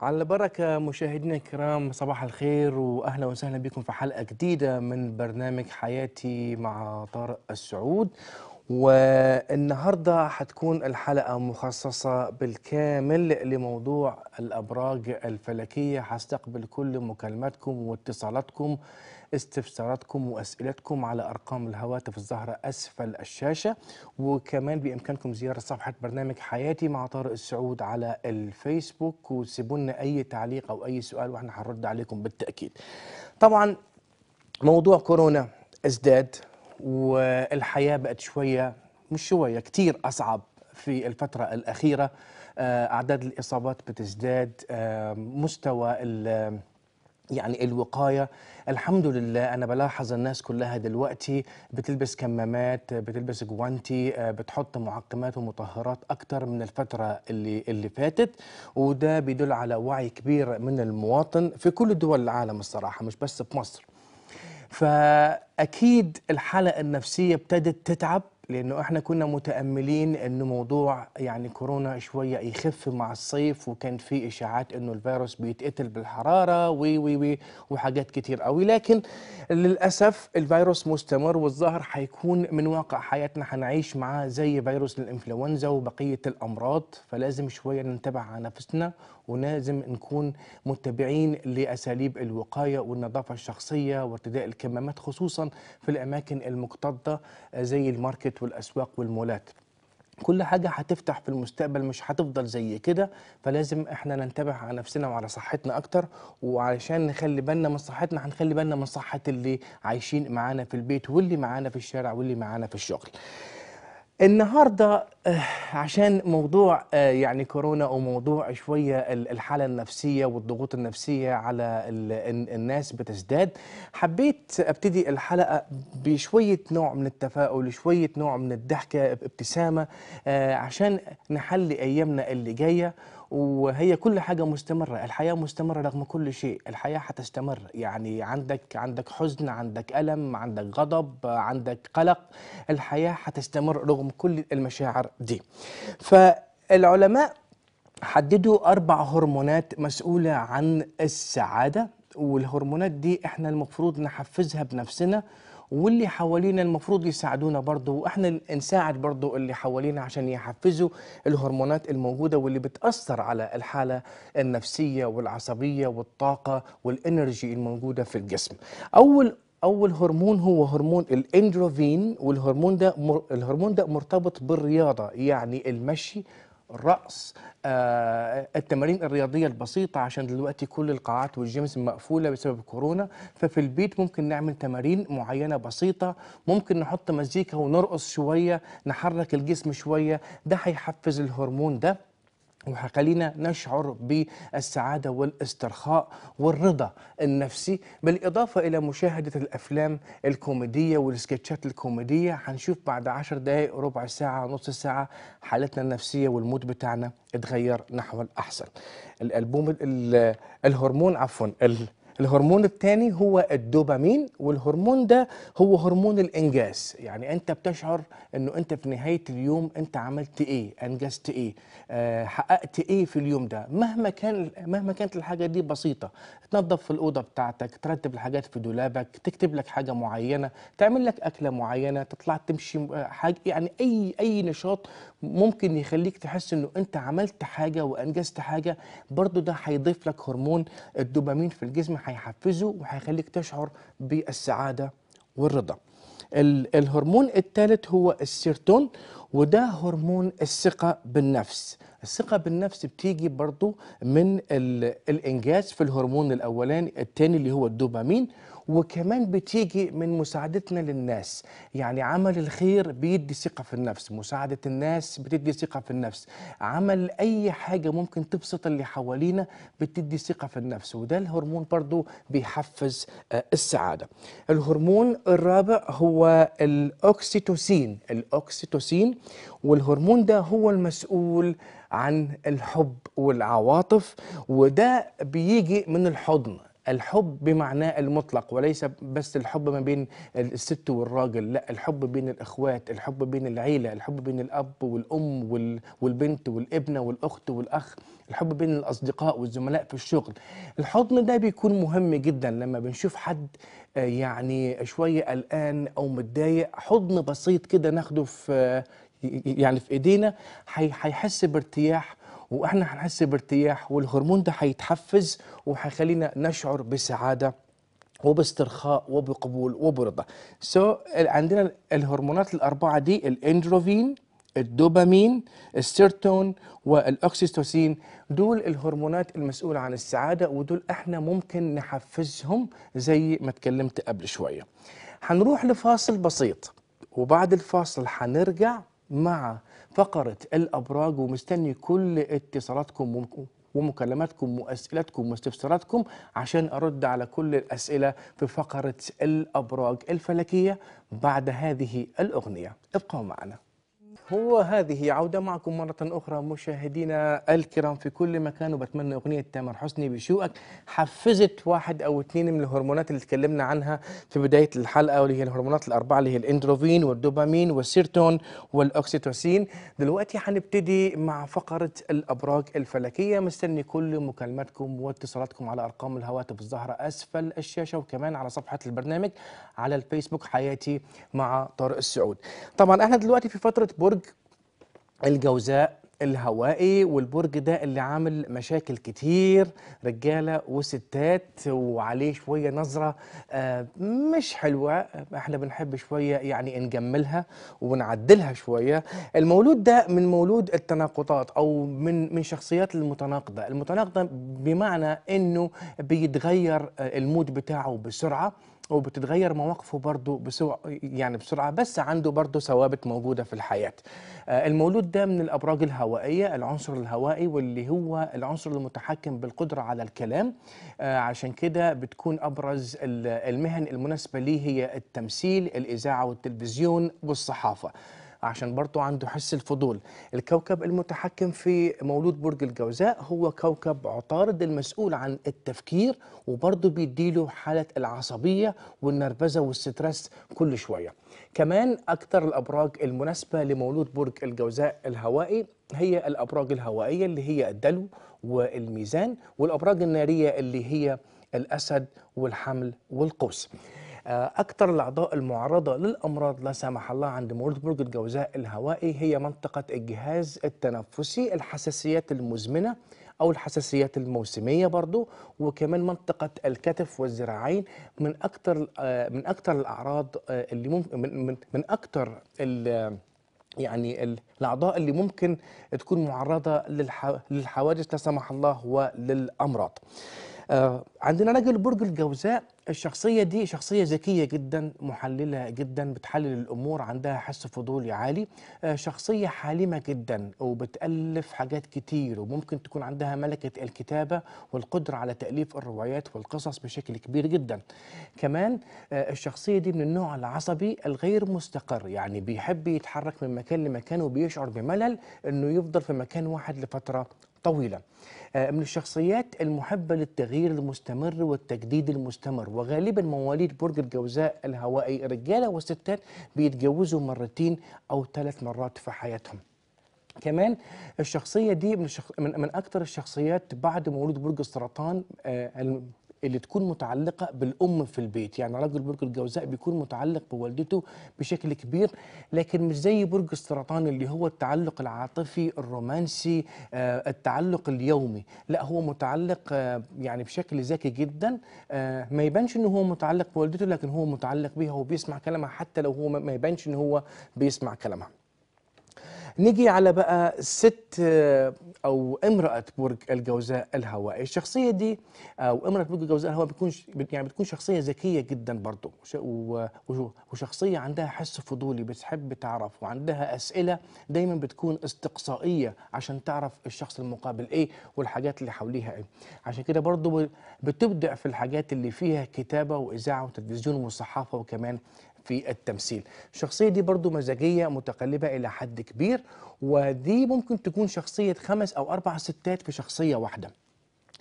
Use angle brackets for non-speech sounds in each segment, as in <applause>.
على البركة مشاهدينا الكرام صباح الخير وأهلا وسهلا بكم في حلقة جديدة من برنامج حياتي مع طارق السعود والنهاردة هتكون الحلقة مخصصة بالكامل لموضوع الأبراج الفلكية هستقبل كل مكالماتكم واتصالاتكم استفساراتكم وأسئلتكم على أرقام الهواتف الظاهرة أسفل الشاشة وكمان بإمكانكم زيارة صفحة برنامج حياتي مع طارق السعود على الفيسبوك وسيبوا لنا أي تعليق أو أي سؤال وإحنا هنرد عليكم بالتأكيد طبعا موضوع كورونا ازداد والحياة بقت شوية مش شوية كتير أصعب في الفترة الأخيرة آه، أعداد الإصابات بتزداد آه، مستوى يعني الوقاية الحمد لله أنا بلاحظ الناس كلها دلوقتي بتلبس كمامات بتلبس جوانتي آه، بتحط معقمات ومطهرات أكتر من الفترة اللي, اللي فاتت وده بيدل على وعي كبير من المواطن في كل دول العالم الصراحة مش بس في مصر فأكيد الحالة النفسية ابتدت تتعب لانه احنا كنا متاملين انه موضوع يعني كورونا شويه يخف مع الصيف وكان في اشاعات انه الفيروس بيتقتل بالحراره وي وي وي وحاجات كتير قوي لكن للاسف الفيروس مستمر والظاهر هيكون من واقع حياتنا هنعيش معاه زي فيروس الانفلونزا وبقيه الامراض فلازم شويه ننتبه على نفسنا ولازم نكون متبعين لاساليب الوقايه والنظافه الشخصيه وارتداء الكمامات خصوصا في الاماكن المكتظه زي الماركت والأسواق والمولات كل حاجة هتفتح في المستقبل مش هتفضل زي كده فلازم احنا ننتبه على نفسنا وعلى صحتنا أكتر وعلشان نخلي بالنا من صحتنا هنخلي بالنا من صحة اللي عايشين معانا في البيت واللي معانا في الشارع واللي معانا في الشغل النهارده آه، عشان موضوع آه، يعني كورونا وموضوع شويه الحاله النفسيه والضغوط النفسيه على الناس بتزداد حبيت ابتدي الحلقه بشويه نوع من التفاؤل شويه نوع من الضحكه بابتسامه آه، عشان نحلي ايامنا اللي جايه وهي كل حاجة مستمرة الحياة مستمرة رغم كل شيء الحياة هتستمر يعني عندك عندك حزن عندك ألم عندك غضب عندك قلق الحياة هتستمر رغم كل المشاعر دي فالعلماء حددوا أربع هرمونات مسؤولة عن السعادة والهرمونات دي احنا المفروض نحفزها بنفسنا واللي حوالينا المفروض يساعدونا برضه واحنا نساعد برضه اللي حوالينا عشان يحفزوا الهرمونات الموجوده واللي بتاثر على الحاله النفسيه والعصبيه والطاقه والانرجي الموجوده في الجسم. اول اول هرمون هو هرمون الاندروفين والهرمون ده الهرمون ده مرتبط بالرياضه يعني المشي الرقص آه التمارين الرياضية البسيطة عشان دلوقتي كل القاعات والجيمز مقفولة بسبب كورونا ففي البيت ممكن نعمل تمارين معينة بسيطة ممكن نحط مزيكا ونرقص شوية نحرك الجسم شوية ده هيحفز الهرمون ده وهيخلينا نشعر بالسعادة والاسترخاء والرضا النفسي بالإضافة إلى مشاهدة الأفلام الكوميدية والسكتشات الكوميدية هنشوف بعد عشر دقايق ربع ساعة نص ساعة حالتنا النفسية والمود بتاعنا اتغير نحو الأحسن الألبوم الهرمون عفوا الهرمون الثاني هو الدوبامين والهرمون ده هو هرمون الانجاز يعني انت بتشعر انه انت في نهايه اليوم انت عملت ايه انجزت ايه آه حققت ايه في اليوم ده مهما كان مهما كانت الحاجه دي بسيطه تنظف في الاوضه بتاعتك ترتب الحاجات في دولابك تكتب لك حاجه معينه تعمل لك اكله معينه تطلع تمشي آه، حاجه يعني اي اي نشاط ممكن يخليك تحس انه انت عملت حاجه وانجزت حاجه برضو ده هيضيف لك هرمون الدوبامين في الجسم هيحفزه وهيخليك تشعر بالسعاده والرضا الهرمون الثالث هو السيرتون وده هرمون الثقة بالنفس الثقة بالنفس بتيجي برضو من الإنجاز في الهرمون الأولاني الثاني اللي هو الدوبامين وكمان بتيجي من مساعدتنا للناس يعني عمل الخير بيدي ثقة في النفس مساعدة الناس بتدي ثقة في النفس عمل أي حاجة ممكن تبسط اللي حوالينا بتدي ثقة في النفس وده الهرمون برضو بيحفز آه، السعادة الهرمون الرابع هو الأوكسيتوسين الأوكسيتوسين والهرمون ده هو المسؤول عن الحب والعواطف وده بيجي من الحضن الحب بمعناه المطلق وليس بس الحب ما بين الست والراجل لا الحب بين الاخوات الحب بين العيله الحب بين الاب والام والبنت والابنه والاخت والاخ الحب بين الاصدقاء والزملاء في الشغل الحضن ده بيكون مهم جدا لما بنشوف حد آه، يعني شويه قلقان او متضايق حضن بسيط كده ناخده في آه، يعني في ايدينا هيحس بارتياح واحنا هنحس بارتياح والهرمون ده هيتحفز وهيخلينا نشعر بسعاده وباسترخاء وبقبول وبرضا سو so, عندنا الهرمونات الاربعه دي الاندروفين الدوبامين السيرتون والاكسيتوسين دول الهرمونات المسؤوله عن السعاده ودول احنا ممكن نحفزهم زي ما اتكلمت قبل شويه هنروح لفاصل بسيط وبعد الفاصل هنرجع مع فقرة الأبراج ومستني كل اتصالاتكم ومكالماتكم وأسئلتكم واستفساراتكم عشان أرد على كل الأسئلة في فقرة الأبراج الفلكية بعد هذه الأغنية ابقوا معنا هو هذه عودة معكم مرة أخرى مشاهدينا الكرام في كل مكان وبتمنى أغنية تامر حسني بشوقك حفزت واحد أو اثنين من الهرمونات اللي تكلمنا عنها في بداية الحلقة واللي هي الهرمونات الأربعة اللي هي الاندروفين والدوبامين والسيرتون والأكسيتوسين دلوقتي هنبتدي مع فقرة الأبراج الفلكية مستني كل مكالماتكم واتصالاتكم على أرقام الهواتف الظاهرة أسفل الشاشة وكمان على صفحة البرنامج على الفيسبوك حياتي مع طارق السعود طبعا احنا دلوقتي في فترة برج برج الجوزاء الهوائي والبرج ده اللي عامل مشاكل كتير رجاله وستات وعليه شويه نظره آه، مش حلوه احنا بنحب شويه يعني نجملها ونعدلها شويه المولود ده من مولود التناقضات او من من شخصيات المتناقضه المتناقضه بمعنى انه بيتغير آه، المود بتاعه بسرعه وبتتغير مواقفه برضه بسرعه يعني بسرعه بس عنده برضه ثوابت موجوده في الحياه. آه، المولود ده من الابراج الهوائيه العنصر الهوائي واللي هو العنصر المتحكم بالقدره على الكلام آه، عشان كده بتكون ابرز المهن المناسبه ليه هي التمثيل، الاذاعه والتلفزيون والصحافه. عشان برضه عنده حس الفضول الكوكب المتحكم في مولود برج الجوزاء هو كوكب عطارد المسؤول عن التفكير وبرضه بيديله حالة العصبية والنرفزة والسترس كل شوية كمان أكثر الأبراج المناسبة لمولود برج الجوزاء الهوائي هي الأبراج الهوائية اللي هي الدلو والميزان والأبراج النارية اللي هي الأسد والحمل والقوس آه، أكثر الأعضاء المعرضة للأمراض لا سمح الله عند مرور برج الجوزاء الهوائي هي منطقة الجهاز التنفسي الحساسيات المزمنة أو الحساسيات الموسمية برضو وكمان منطقة الكتف والذراعين من أكثر آه، من أكثر الأعراض آه، اللي ممكن من من أكثر يعني الاعضاء اللي ممكن تكون معرضه للحوادث لا سمح الله وللامراض. آه، عندنا رجل برج الجوزاء الشخصية دي شخصية ذكية جدا محللة جدا بتحلل الأمور عندها حس فضولي عالي آه، شخصية حالمة جدا وبتألف حاجات كتير وممكن تكون عندها ملكة الكتابة والقدرة على تأليف الروايات والقصص بشكل كبير جدا كمان آه، الشخصية دي من النوع العصبي الغير مستقر يعني بيحب يتحرك من مكان لمكان وبيشعر بملل أنه يفضل في مكان واحد لفترة طويلة آه، من الشخصيات المحبة للتغيير المستمر والتجديد المستمر وغالبا مواليد برج الجوزاء الهوائي رجالة وستات بيتجوزوا مرتين أو ثلاث مرات في حياتهم كمان الشخصية دي من, من, من الشخصيات بعد مولود برج السرطان آه، اللي تكون متعلقه بالام في البيت يعني رجل برج الجوزاء بيكون متعلق بوالدته بشكل كبير لكن مش زي برج السرطان اللي هو التعلق العاطفي الرومانسي آه، التعلق اليومي لا هو متعلق آه، يعني بشكل ذكي جدا آه، ما يبانش ان هو متعلق بوالدته لكن هو متعلق بيها وبيسمع كلامها حتى لو هو ما يبانش ان هو بيسمع كلامها نيجي على بقى ست آه، او امراه برج الجوزاء الهوائي الشخصيه دي آه، او امراه برج الجوزاء الهوائي بتكون يعني بتكون شخصيه ذكيه جدا برضه وشخصيه عندها حس فضولي بتحب تعرف وعندها اسئله دايما بتكون استقصائيه عشان تعرف الشخص المقابل ايه والحاجات اللي حواليها ايه عشان كده برضه بتبدع في الحاجات اللي فيها كتابه واذاعه وتلفزيون وصحافه وكمان في التمثيل الشخصية دي برضو مزاجية متقلبة إلى حد كبير ودي ممكن تكون شخصية خمس أو أربع ستات في شخصية واحدة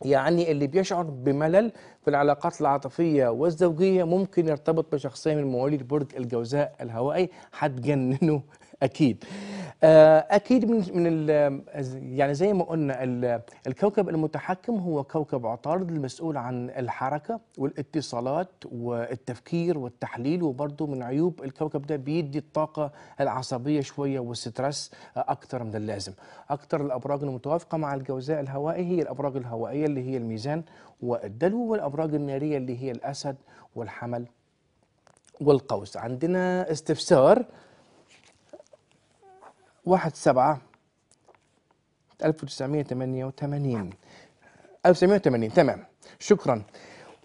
يعني اللي بيشعر بملل في العلاقات العاطفية والزوجية ممكن يرتبط بشخصية من مواليد برج الجوزاء الهوائي هتجننه اكيد آه، اكيد من من يعني زي ما قلنا الكوكب المتحكم هو كوكب عطارد المسؤول عن الحركه والاتصالات والتفكير والتحليل وبرضه من عيوب الكوكب ده بيدي الطاقه العصبيه شويه والستريس آه، اكتر من اللازم اكتر الابراج المتوافقه مع الجوزاء الهوائي هي الابراج الهوائيه اللي هي الميزان والدلو والابراج الناريه اللي هي الاسد والحمل والقوس عندنا استفسار واحد سبعة وتسعمية وثمانين تمام شكرا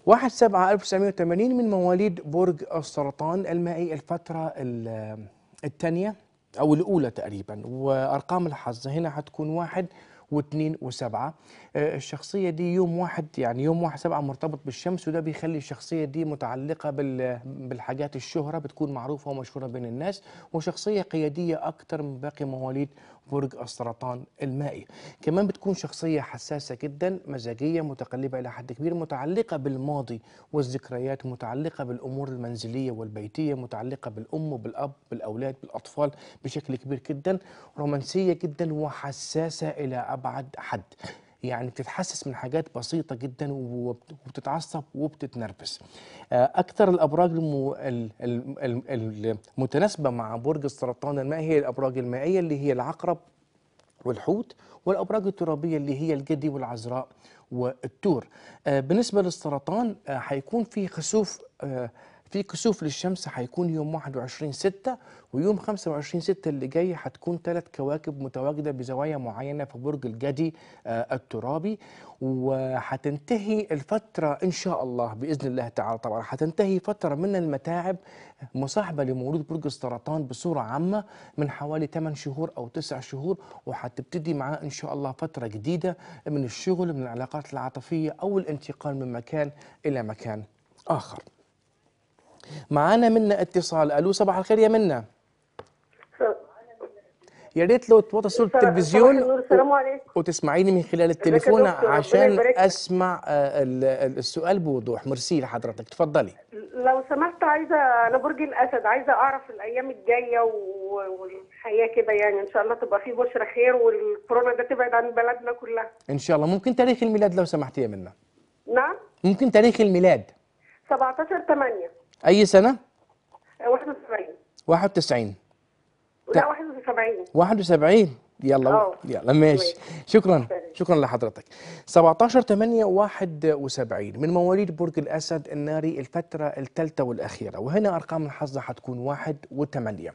1 7 وثمانين من مواليد برج السرطان المائي الفترة الثانية أو الأولى تقريبا وأرقام الحظ هنا هتكون واحد واثنين وسبعة آه، الشخصيه دي يوم واحد يعني يوم واحد سبعة مرتبط بالشمس وده بيخلي الشخصيه دي متعلقه بالحاجات الشهره بتكون معروفه ومشهوره بين الناس وشخصيه قياديه اكتر من باقي مواليد برج السرطان المائي كمان بتكون شخصية حساسة جدا مزاجية متقلبة إلى حد كبير متعلقة بالماضي والذكريات متعلقة بالأمور المنزلية والبيتية متعلقة بالأم وبالأب بالأولاد بالأطفال بشكل كبير جدا رومانسية جدا وحساسة إلى أبعد حد يعني بتتحسس من حاجات بسيطة جدا وبتتعصب وبتتنرفز آه، أكثر الأبراج المتناسبة مع برج السرطان المائي هي الأبراج المائية اللي هي العقرب والحوت والأبراج الترابية اللي هي الجدي والعذراء والتور آه، بالنسبة للسرطان هيكون آه، في خسوف في كسوف للشمس هيكون يوم 21 6 ويوم 25 6 اللي جاي هتكون ثلاث كواكب متواجده بزوايا معينه في برج الجدي آه، الترابي وهتنتهي الفتره ان شاء الله باذن الله تعالى طبعا هتنتهي فتره من المتاعب مصاحبه لمولود برج السرطان بصوره عامه من حوالي 8 شهور او 9 شهور وهتبتدي معاه ان شاء الله فتره جديده من الشغل من العلاقات العاطفيه او الانتقال من مكان الى مكان اخر معانا منا اتصال الو صباح الخير يا منا يا ريت لو توطي صوت التلفزيون وتسمعيني من خلال التليفون عشان اسمع آه، السؤال بوضوح ميرسي لحضرتك تفضلي لو سمحت عايزه انا برج الاسد عايزه اعرف الايام الجايه والحياه كده يعني ان شاء الله تبقى في بشرى خير والكورونا ده تبعد عن بلدنا كلها ان شاء الله ممكن تاريخ الميلاد لو سمحتي يا منى نعم ممكن تاريخ الميلاد 17 8 اي سنه 91 91 لا 71 71 يلا أوه. يلا ماشي شكرا شكرا لحضرتك 17 8 71 من مواليد برج الاسد الناري الفتره الثالثه والاخيره وهنا ارقام الحظ حتكون 1 و8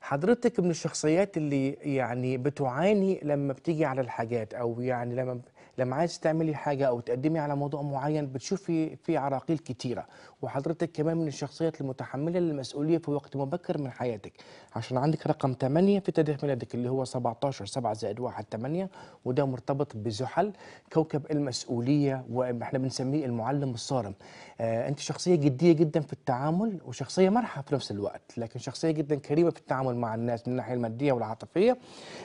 حضرتك من الشخصيات اللي يعني بتعاني لما بتيجي على الحاجات او يعني لما لما عايز تعملي حاجه او تقدمي على موضوع معين بتشوفي في عراقيل كتيره وحضرتك كمان من الشخصيات المتحمله للمسؤوليه في وقت مبكر من حياتك عشان عندك رقم 8 في تاريخ ميلادك اللي هو 17 7 زائد 1 8 وده مرتبط بزحل كوكب المسؤوليه واحنا بنسميه المعلم الصارم آه انت شخصيه جديه جدا في التعامل وشخصيه مرحه في نفس الوقت لكن شخصيه جدا كريمه في التعامل مع الناس من الناحيه الماديه والعاطفيه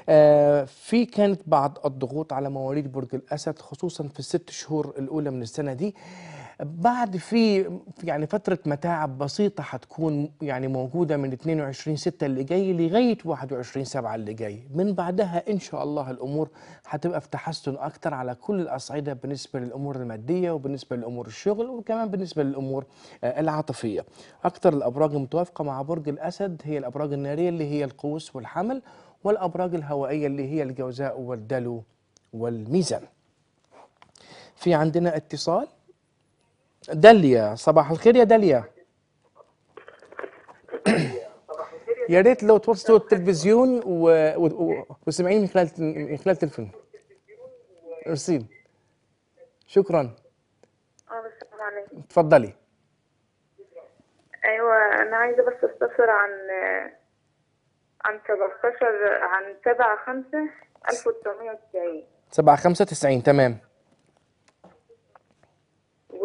آه في كانت بعض الضغوط على مواليد برج الاسد خصوصا في الست شهور الاولى من السنه دي بعد في يعني فترة متاعب بسيطة حتكون يعني موجودة من 22 6 اللي جاي لغاية 21 7 اللي جاي من بعدها إن شاء الله الأمور هتبقى في تحسن أكتر على كل الأصعدة بالنسبة للأمور المادية وبالنسبة للأمور الشغل وكمان بالنسبة للأمور آه، العاطفية أكتر الأبراج المتوافقة مع برج الأسد هي الأبراج النارية اللي هي القوس والحمل والأبراج الهوائية اللي هي الجوزاء والدلو والميزان في عندنا اتصال داليا صباح الخير يا داليا يا ريت لو توصلوا التلفزيون و... و... وسمعين من خلال من خلال التلفون ارسيل شكرا السلام عليكم تفضلي ايوه انا عايزه بس استفسر عن عن 17 عن 7 5 1990 7 5 90 تمام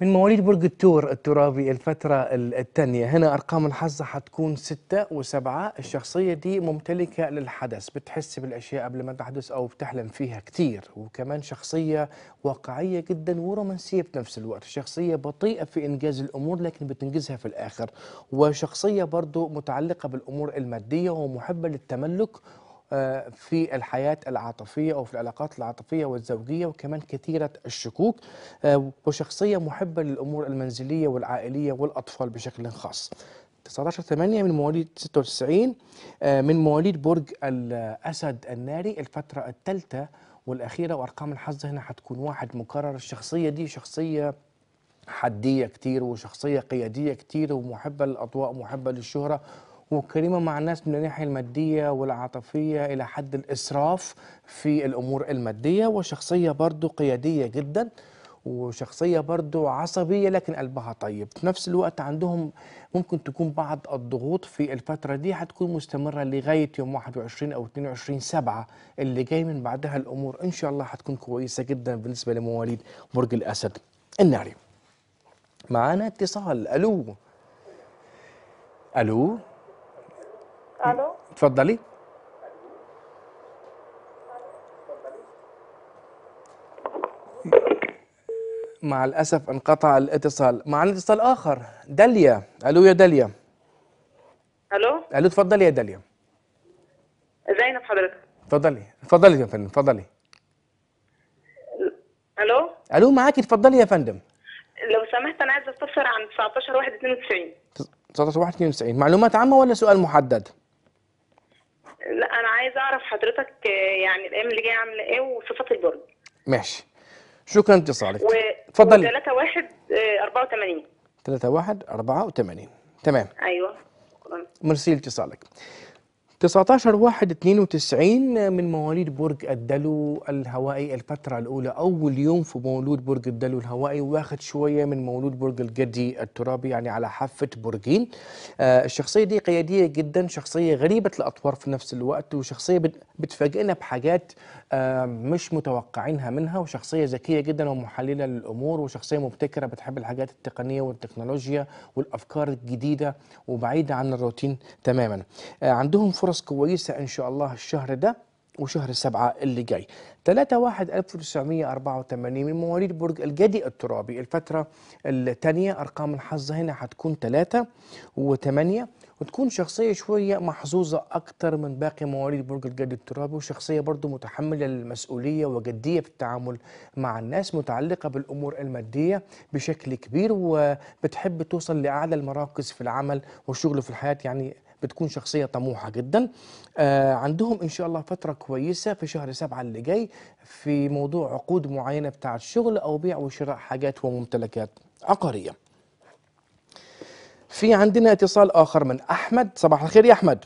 من مواليد برج التور الترابي الفترة الثانية هنا أرقام الحظ حتكون ستة وسبعة الشخصية دي ممتلكة للحدث بتحس بالأشياء قبل ما تحدث أو بتحلم فيها كتير وكمان شخصية واقعية جدا ورومانسية بنفس الوقت شخصية بطيئة في إنجاز الأمور لكن بتنجزها في الآخر وشخصية برضو متعلقة بالأمور المادية ومحبة للتملك آه، في الحياة العاطفية أو في العلاقات العاطفية والزوجية وكمان كثيرة الشكوك آه، وشخصية محبة للأمور المنزلية والعائلية والأطفال بشكل خاص 19 8 من مواليد 96 آه، من مواليد برج الأسد الناري الفترة الثالثة والأخيرة وأرقام الحظ هنا حتكون واحد مكرر الشخصية دي شخصية حدية كتير وشخصية قيادية كتير ومحبة للأضواء ومحبة للشهرة وكريمة مع الناس من الناحية المادية والعاطفية إلى حد الإسراف في الأمور المادية وشخصية برضو قيادية جدا وشخصية برضو عصبية لكن قلبها طيب في نفس الوقت عندهم ممكن تكون بعض الضغوط في الفترة دي هتكون مستمرة لغاية يوم 21 أو 22 سبعة اللي جاي من بعدها الأمور إن شاء الله هتكون كويسة جدا بالنسبة لمواليد برج الأسد الناري معانا اتصال ألو ألو الو اتفضلي مع الاسف انقطع الاتصال معنا اتصال اخر داليا الو يا داليا الو الو اتفضلي يا داليا زينب حضرتك اتفضلي اتفضلي يا فندم اتفضلي الو الو معاكي اتفضلي يا فندم لو سمحت انا عايز استفسر عن 19 1 92 19 1 92 معلومات عامه ولا سؤال محدد لا انا عايز اعرف حضرتك يعني الايام اللي جايه عامله ايه وصفات البرج ماشي شكرا انت صالح اتفضلي و... 3 1 84 3 1 84 تمام ايوه ميرسي لاتصالك 19 واحد 92 من مواليد برج الدلو الهوائي الفترة الأولى أول يوم في مولود برج الدلو الهوائي واخد شوية من مولود برج الجدي الترابي يعني على حافة برجين آه الشخصية دي قيادية جدا شخصية غريبة الأطوار في نفس الوقت وشخصية بتفاجئنا بحاجات مش متوقعينها منها وشخصيه ذكيه جدا ومحلله للامور وشخصيه مبتكره بتحب الحاجات التقنيه والتكنولوجيا والافكار الجديده وبعيده عن الروتين تماما آه، عندهم فرص كويسه ان شاء الله الشهر ده وشهر السبعة اللي جاي 3 1 1984 من مواليد برج الجدي الترابي الفترة الثانية أرقام الحظ هنا هتكون 3 و8 وتكون شخصية شوية محظوظة أكتر من باقي مواليد برج الجد الترابي وشخصية برضه متحملة للمسؤولية وجدية في التعامل مع الناس متعلقة بالأمور المادية بشكل كبير وبتحب توصل لأعلى المراكز في العمل والشغل في الحياة يعني بتكون شخصية طموحة جدا آه عندهم إن شاء الله فترة كويسة في شهر سبعة اللي جاي في موضوع عقود معينة بتاعة شغل أو بيع وشراء حاجات وممتلكات عقارية في عندنا اتصال اخر من احمد صباح الخير يا احمد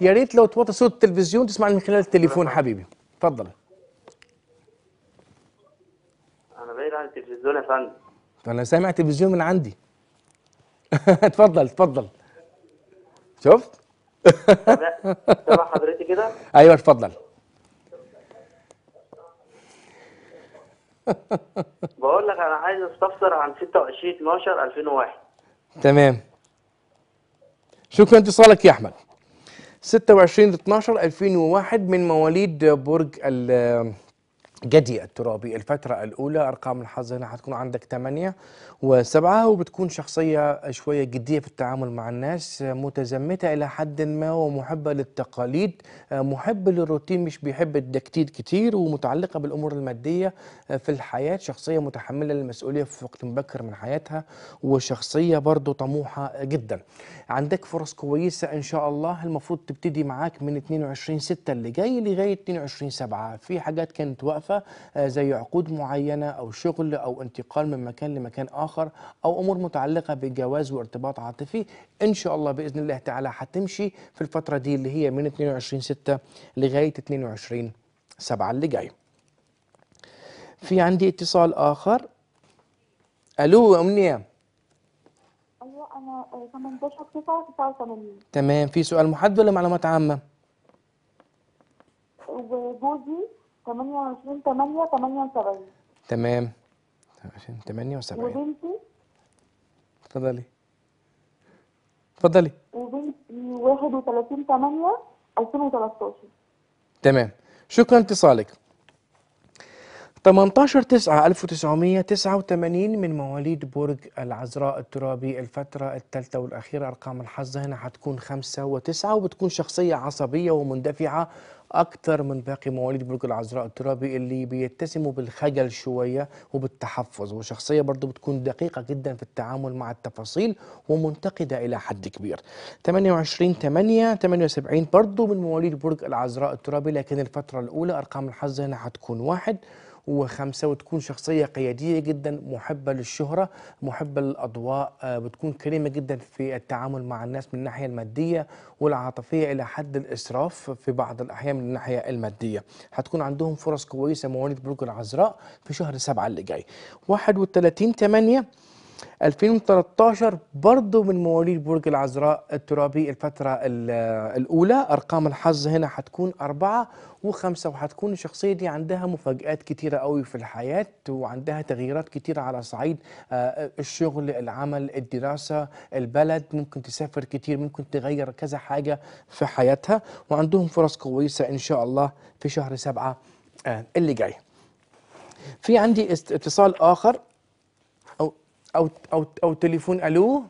يا ريت لو توطي صوت التلفزيون تسمعني من خلال التليفون حبيبي تفضل انا بعيد عن التلفزيون يا فندم انا سامع تلفزيون من عندي <laughs> تفضل تفضل شفت؟ تبع حضرتي كده؟ ايوه اتفضل بقول لك انا عايز استفسر عن 26 12 2001 تمام شكرا اتصالك يا احمد 26 12 2001 من مواليد برج جدي الترابي الفترة الأولى أرقام الحظ هنا هتكون عندك 8 وسبعة وبتكون شخصية شوية جدية في التعامل مع الناس متزمتة إلى حد ما ومحبة للتقاليد محبة للروتين مش بيحب التجديد كتير ومتعلقة بالأمور المادية في الحياة شخصية متحملة للمسؤولية في وقت مبكر من حياتها وشخصية برضو طموحة جدا عندك فرص كويسة إن شاء الله المفروض تبتدي معاك من 22 6 اللي جاي لغاية 22 7 في حاجات كانت واقفة مكلفة آه، زي عقود معينة أو شغل أو انتقال من مكان لمكان آخر أو أمور متعلقة بالجواز وارتباط عاطفي إن شاء الله بإذن الله تعالى هتمشي في الفترة دي اللي هي من 22 6 لغاية 22 7 اللي جاي في عندي اتصال آخر ألو يا أمنية أيوة أنا 18 9 تمام في سؤال محدد ولا معلومات عامة؟ وجوزي 28 8 78 تمام 28 78 وبنتي اتفضلي اتفضلي وبنتي 31 8 2013 تمام شكرا لاتصالك 18 9 1989 من مواليد برج العذراء الترابي الفترة الثالثة والأخيرة أرقام الحظ هنا هتكون 5 و9 وبتكون شخصية عصبية ومندفعة اكتر من باقي مواليد برج العذراء الترابي اللي بيتسموا بالخجل شويه وبالتحفظ وشخصيه برضو بتكون دقيقه جدا في التعامل مع التفاصيل ومنتقده الى حد كبير 28 8 78 برضو من مواليد برج العذراء الترابي لكن الفتره الاولى ارقام الحظ هنا هتكون واحد وخمسة وتكون شخصية قيادية جدا محبة للشهرة محبة للأضواء آه، بتكون كريمة جدا في التعامل مع الناس من الناحية المادية والعاطفية إلى حد الإسراف في بعض الأحيان من الناحية المادية هتكون عندهم فرص كويسة مواليد برج العذراء في شهر سبعة اللي جاي 31 8 2013 برضه من مواليد برج العذراء الترابي الفترة الأولى أرقام الحظ هنا هتكون أربعة وخمسة وهتكون الشخصية دي عندها مفاجآت كتيرة قوي في الحياة وعندها تغييرات كتيرة على صعيد آه، الشغل العمل الدراسة البلد ممكن تسافر كتير ممكن تغير كذا حاجة في حياتها وعندهم فرص كويسة إن شاء الله في شهر سبعة آه، اللي جاي في عندي اتصال آخر او او او تليفون الو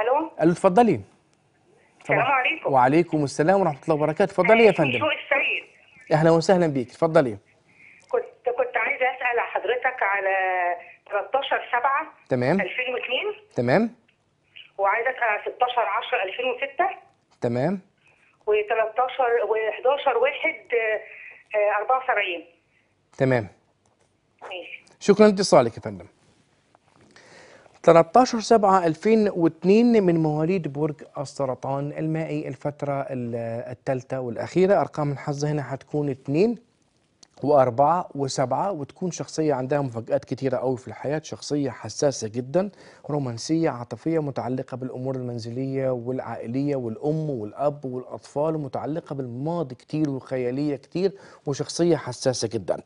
الو الو اتفضلي السلام عليكم وعليكم السلام ورحمه الله وبركاته اتفضلي يا إيه، فندم اهلا وسهلا بيك اتفضلي كنت كنت عايزه اسال حضرتك على 13 7 تمام 2002 تمام وعايزه اسال على 16 10 2006 تمام و13 و11 1 74 تمام ماشي شكرا لاتصالك يا فندم 13 7 2002 من مواليد برج السرطان المائي الفترة الثالثة والأخيرة أرقام الحظ هنا هتكون 2 وأربعة وسبعة وتكون شخصية عندها مفاجآت كتيرة قوي في الحياة شخصية حساسة جدا رومانسية عاطفية متعلقة بالأمور المنزلية والعائلية والأم والأب والأطفال متعلقة بالماضي كتير وخيالية كتير وشخصية حساسة جدا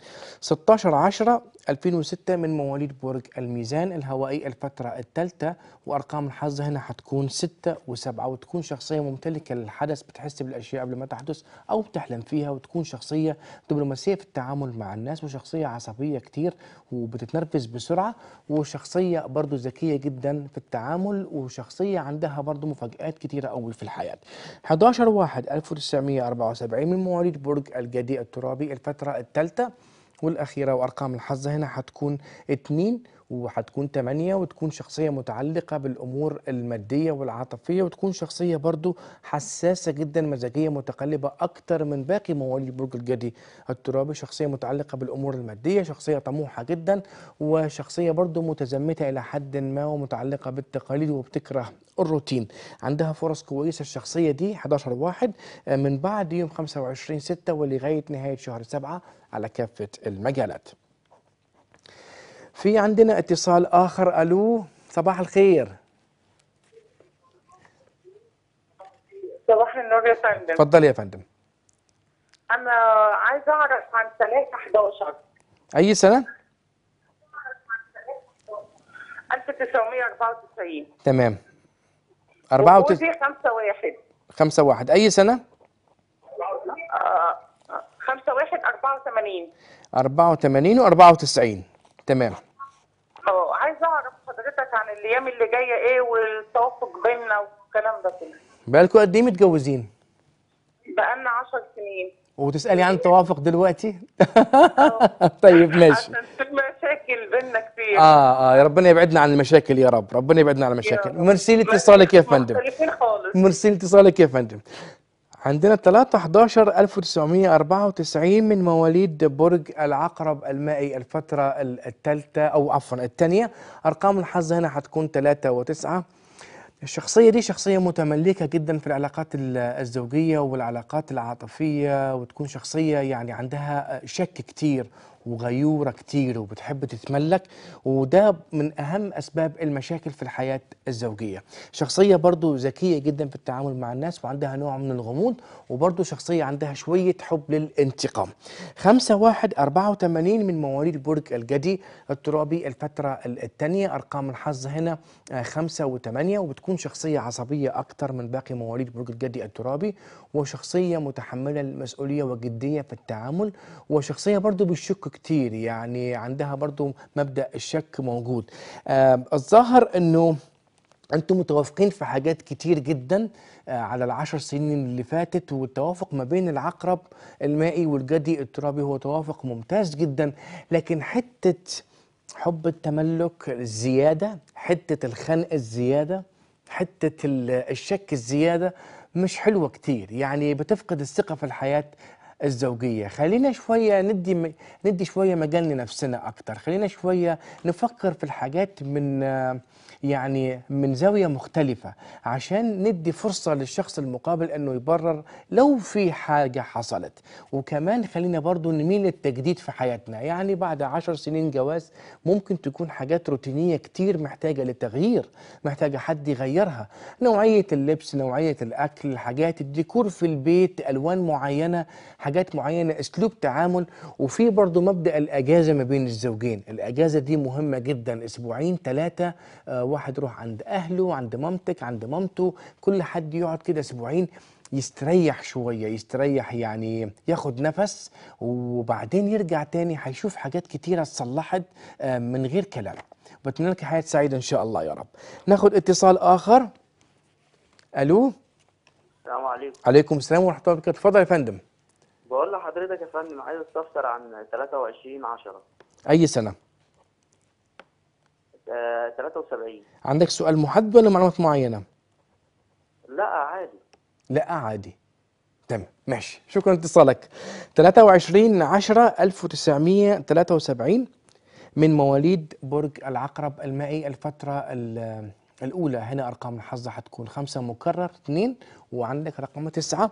16 10 2006 من مواليد برج الميزان الهوائي الفترة الثالثة وأرقام الحظ هنا هتكون 6 و7 وتكون شخصية ممتلكة للحدث بتحس بالأشياء قبل ما تحدث أو بتحلم فيها وتكون شخصية دبلوماسية في التعامل التعامل مع الناس وشخصيه عصبيه كتير وبتتنرفز بسرعه وشخصيه برضو ذكيه جدا في التعامل وشخصيه عندها برضو مفاجات كتيره أول في الحياه 11 واحد 1974 من مواليد برج الجدي الترابي الفتره الثالثه والاخيره وارقام الحظ هنا هتكون 2 وهتكون 8 وتكون شخصية متعلقة بالأمور المادية والعاطفية وتكون شخصية برضو حساسة جدا مزاجية متقلبة أكتر من باقي مواليد برج الجدي الترابي شخصية متعلقة بالأمور المادية شخصية طموحة جدا وشخصية برضو متزمتة إلى حد ما ومتعلقة بالتقاليد وبتكره الروتين عندها فرص كويسة الشخصية دي 11 واحد من بعد يوم 25 6 ولغاية نهاية شهر 7 على كافة المجالات في عندنا اتصال آخر ألو صباح الخير صباح النور يا فندم تفضل يا فندم أنا عايزة أعرف عن سنة 11 أي سنة؟ 1994 تمام 94 وجوزي 5 1 5 1 أي سنة؟ 5 1 84 84 و 94 تمام عايزه اعرف حضرتك عن الايام اللي جايه ايه والتوافق بيننا والكلام ده كله بقالكم قد ايه متجوزين؟ بقالنا 10 سنين وتسالي عن التوافق دلوقتي؟ اه. <laughs> طيب ماشي عشان في مشاكل بينا كتير اه اه ربنا يبعدنا عن المشاكل يا رب ربنا يبعدنا عن المشاكل ميرسي اتصالك يا فندم ميرسي اتصالك يا فندم عندنا 3 11 1994 من مواليد برج العقرب المائي الفترة الثالثة أو عفوا الثانية أرقام الحظ هنا هتكون 3 و9 الشخصية دي شخصية متملكة جدا في العلاقات الزوجية والعلاقات العاطفية وتكون شخصية يعني عندها شك كتير وغيوره كتير وبتحب تتملك وده من اهم اسباب المشاكل في الحياه الزوجيه شخصيه برضو ذكيه جدا في التعامل مع الناس وعندها نوع من الغموض وبرضو شخصيه عندها شويه حب للانتقام خمسة واحد أربعة وثمانين من مواليد برج الجدي الترابي الفترة الثانية أرقام الحظ هنا آه، خمسة وثمانية وبتكون شخصية عصبية أكتر من باقي مواليد برج الجدي الترابي وشخصية متحملة المسؤولية وجدية في التعامل وشخصية برضو بالشك كتير يعني عندها برضو مبدأ الشك موجود الظاهر أنه انتم متوافقين في حاجات كتير جدا آه، على العشر سنين اللي فاتت والتوافق ما بين العقرب المائي والجدي الترابي هو توافق ممتاز جدا لكن حته حب التملك الزياده حته الخنق الزياده حته الشك الزياده مش حلوه كتير يعني بتفقد الثقه في الحياه الزوجيه خلينا شويه ندي ندي شويه مجال لنفسنا اكتر خلينا شويه نفكر في الحاجات من يعني من زاوية مختلفة عشان ندي فرصة للشخص المقابل أنه يبرر لو في حاجة حصلت وكمان خلينا برضو نميل للتجديد في حياتنا يعني بعد عشر سنين جواز ممكن تكون حاجات روتينية كتير محتاجة للتغيير محتاجة حد يغيرها نوعية اللبس نوعية الأكل حاجات الديكور في البيت ألوان معينة حاجات معينة أسلوب تعامل وفي برضو مبدأ الأجازة ما بين الزوجين الأجازة دي مهمة جدا أسبوعين ثلاثة آه، واحد يروح عند اهله عند مامتك عند مامته كل حد يقعد كده اسبوعين يستريح شويه يستريح يعني ياخد نفس وبعدين يرجع تاني هيشوف حاجات كتيره اتصلحت آه، من غير كلام بتمنى لك حياه سعيده ان شاء الله يا رب ناخد اتصال اخر الو السلام عليكم عليكم السلام ورحمه الله وبركاته اتفضل يا فندم بقول لحضرتك يا فندم عايز استفسر عن 23 10 اي سنه 73 آه، عندك سؤال محدد ولا معلومات معينه لا عادي لا عادي تمام ماشي شكرا اتصالك 23 10 1973 من مواليد برج العقرب المائي الفترة الأولى هنا أرقام الحظ هتكون خمسة مكرر اثنين وعندك رقم تسعة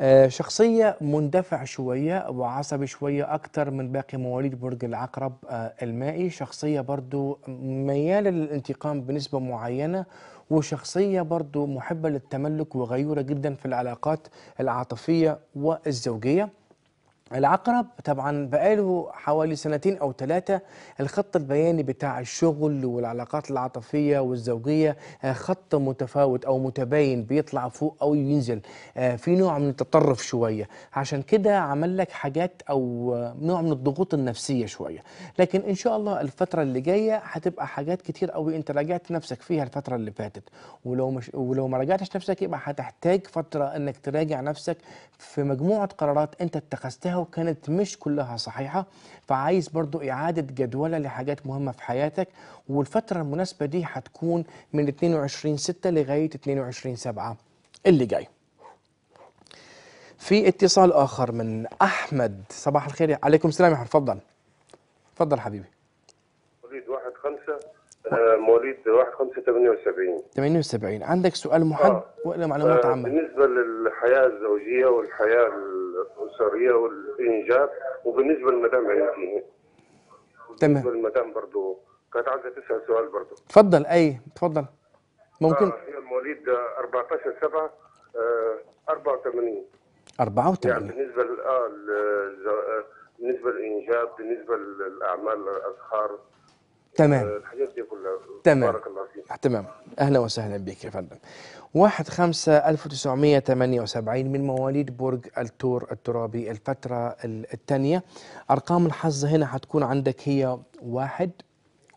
آه، شخصية مندفع شوية وعصبي شوية أكتر من باقي مواليد برج العقرب آه، المائي شخصية برضو ميالة للانتقام بنسبة معينة وشخصية برضو محبة للتملك وغيورة جدا في العلاقات العاطفية والزوجية العقرب طبعا بقاله حوالي سنتين او ثلاثه الخط البياني بتاع الشغل والعلاقات العاطفيه والزوجيه آه، خط متفاوت او متباين بيطلع فوق او ينزل آه، في نوع من التطرف شويه عشان كده عمل لك حاجات او آه، نوع من الضغوط النفسيه شويه لكن ان شاء الله الفتره اللي جايه هتبقى حاجات كتير قوي انت راجعت نفسك فيها الفتره اللي فاتت ولو مش ولو ما راجعتش نفسك يبقى هتحتاج فتره انك تراجع نفسك في مجموعة قرارات أنت اتخذتها وكانت مش كلها صحيحة فعايز برضو إعادة جدولة لحاجات مهمة في حياتك والفترة المناسبة دي هتكون من 22 6 لغاية 22 7 اللي جاي في اتصال آخر من أحمد صباح الخير عليكم السلام يا تفضل تفضل حبيبي واحد خمسة آه، مواليد 1 5 78 78 عندك سؤال محدد آه. ولا معلومات آه. عامه؟ بالنسبه للحياه الزوجيه والحياه الاسريه والانجاب وبالنسبه للمدام عندي تمام بالنسبه برضه كانت عايزه تسال سؤال برضه تفضل اي تفضل ممكن آه. هي مواليد 14 7 84 84 يعني بالنسبه لل... آه، آه، بالنسبه للانجاب بالنسبه للاعمال الاسخار تمام الحاجات دي كلها تمام بارك الله فيك تمام اهلا وسهلا بك يا فندم 1 5 1978 من مواليد برج التور الترابي الفترة الثانية أرقام الحظ هنا حتكون عندك هي 1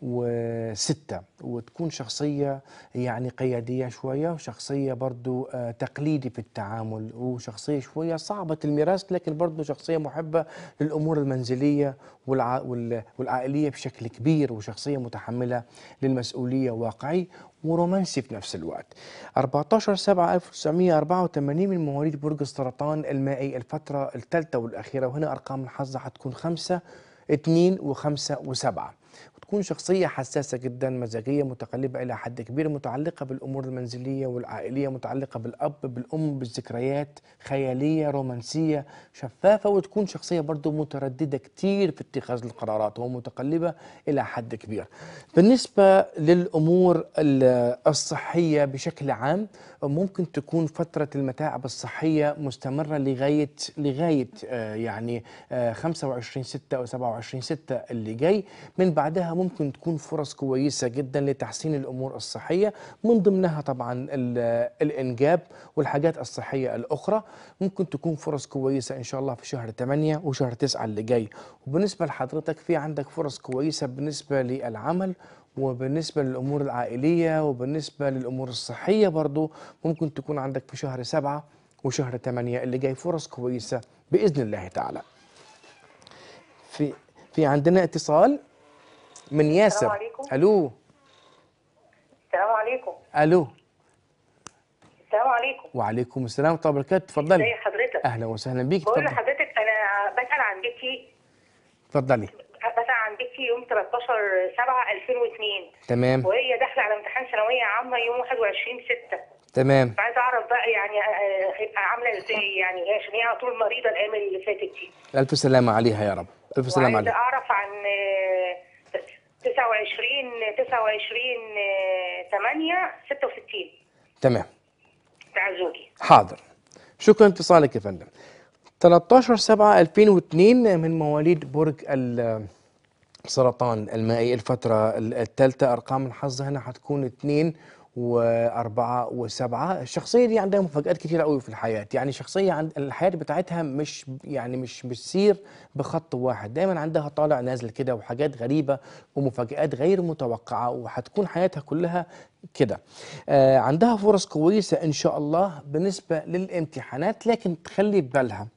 وستة وتكون شخصية يعني قيادية شوية وشخصية برضو آه، تقليدي في التعامل وشخصية شوية صعبة المراس لكن برضو شخصية محبة للأمور المنزلية والعائلية بشكل كبير وشخصية متحملة للمسؤولية واقعي ورومانسي في نفس الوقت 14 7 1984 من مواليد برج السرطان المائي الفترة الثالثة والأخيرة وهنا أرقام الحظ هتكون 5 2 و5 و7 تكون شخصية حساسة جدا مزاجية متقلبة إلى حد كبير متعلقة بالأمور المنزلية والعائلية متعلقة بالأب بالأم بالذكريات خيالية رومانسية شفافة وتكون شخصية برضو مترددة كتير في اتخاذ القرارات ومتقلبة إلى حد كبير بالنسبة للأمور الصحية بشكل عام ممكن تكون فترة المتاعب الصحية مستمرة لغاية لغاية آه، يعني 25 آه، 6 أو 27 6 اللي جاي من بعدها ممكن تكون فرص كويسة جدا لتحسين الأمور الصحية من ضمنها طبعا الإنجاب والحاجات الصحية الأخرى ممكن تكون فرص كويسة إن شاء الله في شهر 8 وشهر 9 اللي جاي وبالنسبة لحضرتك في عندك فرص كويسة بالنسبة للعمل وبالنسبة للأمور العائلية وبالنسبة للأمور الصحية برضو ممكن تكون عندك في شهر سبعة وشهر ثمانية اللي جاي فرص كويسة بإذن الله تعالى في في عندنا اتصال من ياسر السلام عليكم ألو السلام عليكم ألو السلام عليكم وعليكم السلام ورحمة الله وبركاته اتفضلي ازي حضرتك أهلا وسهلا بيك بقول لحضرتك أنا بسأل عن جدتي اتفضلي دلوقتي يوم 13 7 2002 تمام وهي داخله على امتحان ثانويه عامه يوم 21 6 تمام عايز اعرف بقى يعني هيبقى آه، آه، عامله ازاي يعني عشان هي على طول مريضه الايام اللي فاتت دي الف سلامه عليها يا رب الف سلامه عليها اعرف عن 29 29 8 66 تمام بتاع زوجي حاضر شكرا اتصالك يا فندم 13 7 2002 من مواليد برج ال سرطان المائي الفترة الثالثة أرقام الحظ هنا حتكون اثنين وأربعة وسبعة الشخصية دي عندها مفاجآت كتير قوي في الحياة يعني شخصية عند الحياة بتاعتها مش يعني مش بتسير بخط واحد دايما عندها طالع نازل كده وحاجات غريبة ومفاجآت غير متوقعة وهتكون حياتها كلها كده آه عندها فرص كويسة إن شاء الله بالنسبة للامتحانات لكن تخلي بالها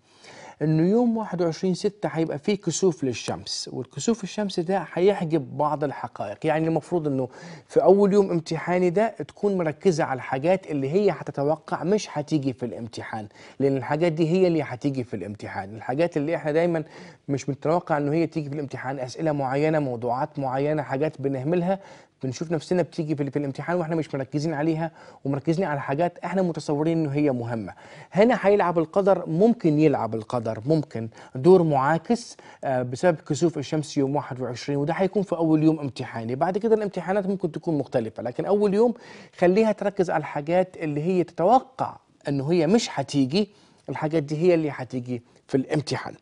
انه يوم 21 6 هيبقى فيه كسوف للشمس والكسوف الشمس ده هيحجب بعض الحقائق يعني المفروض انه في اول يوم امتحاني ده تكون مركزه على الحاجات اللي هي هتتوقع مش هتيجي في الامتحان لان الحاجات دي هي اللي هتيجي في الامتحان الحاجات اللي احنا دايما مش متوقع انه هي تيجي في الامتحان اسئله معينه موضوعات معينه حاجات بنهملها بنشوف نفسنا بتيجي في الامتحان واحنا مش مركزين عليها ومركزين على حاجات احنا متصورين انه هي مهمه هنا هيلعب القدر ممكن يلعب القدر ممكن دور معاكس آه، بسبب كسوف الشمس يوم 21 وده هيكون في اول يوم امتحاني بعد كده الامتحانات ممكن تكون مختلفه لكن اول يوم خليها تركز على الحاجات اللي هي تتوقع انه هي مش هتيجي الحاجات دي هي اللي هتيجي في الامتحان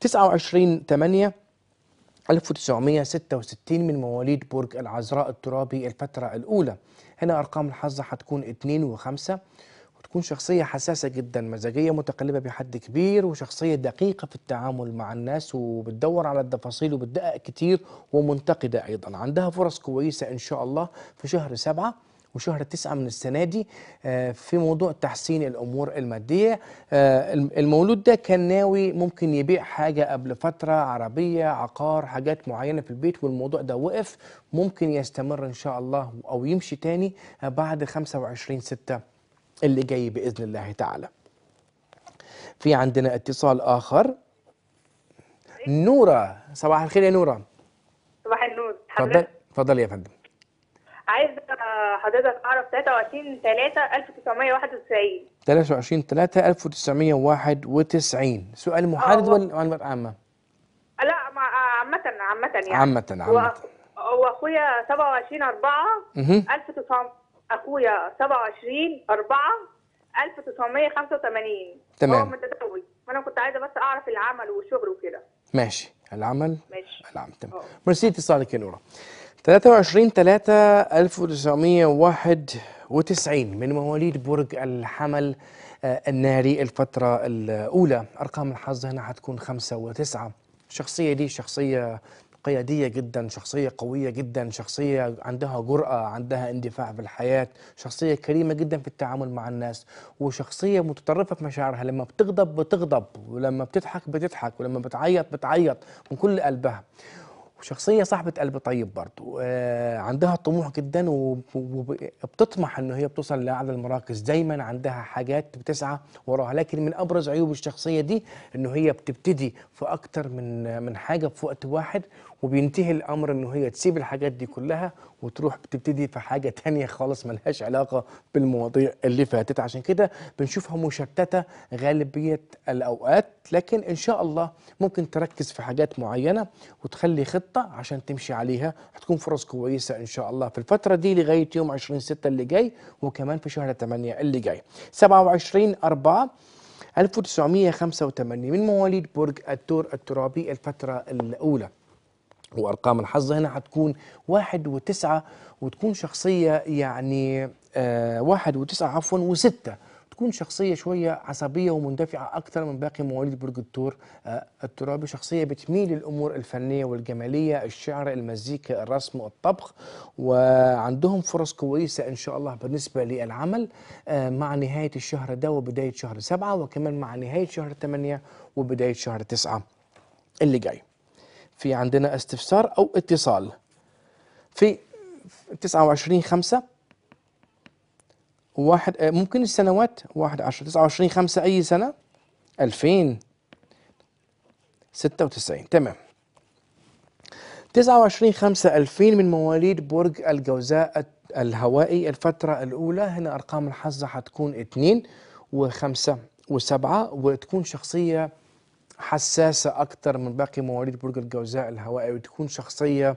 29 8 1966 من مواليد برج العذراء الترابي الفترة الأولى هنا أرقام الحظ هتكون 2 و5 وتكون شخصية حساسة جدا مزاجية متقلبة بحد كبير وشخصية دقيقة في التعامل مع الناس وبتدور على التفاصيل وبتدقق كتير ومنتقدة أيضا عندها فرص كويسة إن شاء الله في شهر 7 وشهر تسعة من السنة دي آه، في موضوع تحسين الأمور المادية آه، المولود ده كان ناوي ممكن يبيع حاجة قبل فترة عربية عقار حاجات معينة في البيت والموضوع ده وقف ممكن يستمر إن شاء الله أو يمشي تاني آه، بعد 25 ستة اللي جاي بإذن الله تعالى في عندنا اتصال آخر نورة صباح الخير يا نورة صباح النور اتفضل تفضل يا فندم عايز حضرتك اعرف 23 3 1991 23 3 1991 سؤال محدد آه، ولا معلومات عامه؟ لا عامة عامة يعني عامة عامة واخويا 27 4 1900 اخويا 27 4 1985 تمام هو متزوج فانا كنت عايزه بس اعرف العمل والشغل وكده ماشي العمل ماشي العمل تمام آه. ميرسي اتصالك يا نوره 23 3 1991 من مواليد برج الحمل آه، الناري الفترة الأولى أرقام الحظ هنا حتكون خمسة وتسعة الشخصية دي شخصية قيادية جدا شخصية قوية جدا شخصية عندها جرأة عندها اندفاع في الحياة شخصية كريمة جدا في التعامل مع الناس وشخصية متطرفة في مشاعرها لما بتغضب بتغضب ولما بتضحك بتضحك ولما بتعيط بتعيط من كل قلبها وشخصيه صاحبه قلب طيب برضو آه، عندها طموح جدا وبتطمح انه هي بتوصل لاعلى المراكز دايما عندها حاجات بتسعى وراها لكن من ابرز عيوب الشخصيه دي انه هي بتبتدي في اكتر من من حاجه في وقت واحد وبينتهي الامر ان هي تسيب الحاجات دي كلها وتروح بتبتدي في حاجه تانية خالص ملهاش علاقه بالمواضيع اللي فاتت عشان كده بنشوفها مشتته غالبيه الاوقات لكن ان شاء الله ممكن تركز في حاجات معينه وتخلي خطه عشان تمشي عليها هتكون فرص كويسه ان شاء الله في الفتره دي لغايه يوم 20 6 اللي جاي وكمان في شهر 8 اللي جاي 27 4 1985 من مواليد برج الثور الترابي الفترة الأولى وارقام الحظ هنا حتكون واحد وتسعة وتكون شخصيه يعني آه واحد وتسعة عفوا وستة تكون شخصيه شويه عصبيه ومندفعه اكثر من باقي مواليد برج الثور آه الترابي شخصيه بتميل للامور الفنيه والجماليه الشعر المزيكا الرسم والطبخ وعندهم فرص كويسه ان شاء الله بالنسبه للعمل آه مع نهايه الشهر ده وبدايه شهر سبعة وكمان مع نهايه شهر ثمانية وبدايه شهر تسعة اللي جاي في عندنا استفسار او اتصال في 29 5 واحد آه، ممكن السنوات 1 10 29 5 اي سنه 2000 96 تمام 29 5 2000 من مواليد برج الجوزاء الهوائي الفترة الأولى هنا أرقام الحظ حتكون 2 و5 و7 وتكون شخصية حساسة أكتر من باقي مواليد برج الجوزاء الهوائي وتكون شخصية